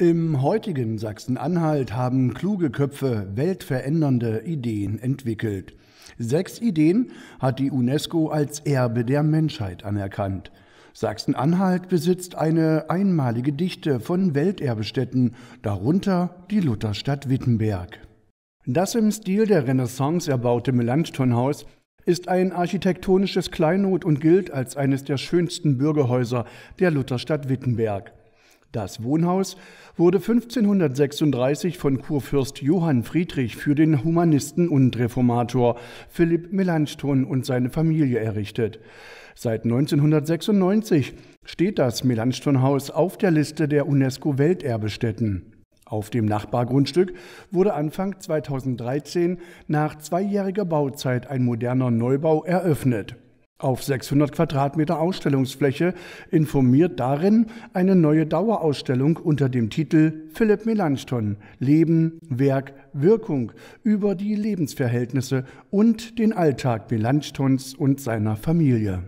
Im heutigen Sachsen-Anhalt haben kluge Köpfe weltverändernde Ideen entwickelt. Sechs Ideen hat die UNESCO als Erbe der Menschheit anerkannt. Sachsen-Anhalt besitzt eine einmalige Dichte von Welterbestätten, darunter die Lutherstadt Wittenberg. Das im Stil der Renaissance erbaute Melanchthonhaus ist ein architektonisches Kleinod und gilt als eines der schönsten Bürgerhäuser der Lutherstadt Wittenberg. Das Wohnhaus wurde 1536 von Kurfürst Johann Friedrich für den Humanisten und Reformator Philipp Melanchthon und seine Familie errichtet. Seit 1996 steht das Melanchthon-Haus auf der Liste der UNESCO-Welterbestätten. Auf dem Nachbargrundstück wurde Anfang 2013 nach zweijähriger Bauzeit ein moderner Neubau eröffnet auf 600 Quadratmeter Ausstellungsfläche informiert darin eine neue Dauerausstellung unter dem Titel Philipp Melanchthon Leben, Werk, Wirkung über die Lebensverhältnisse und den Alltag Melanchthons und seiner Familie.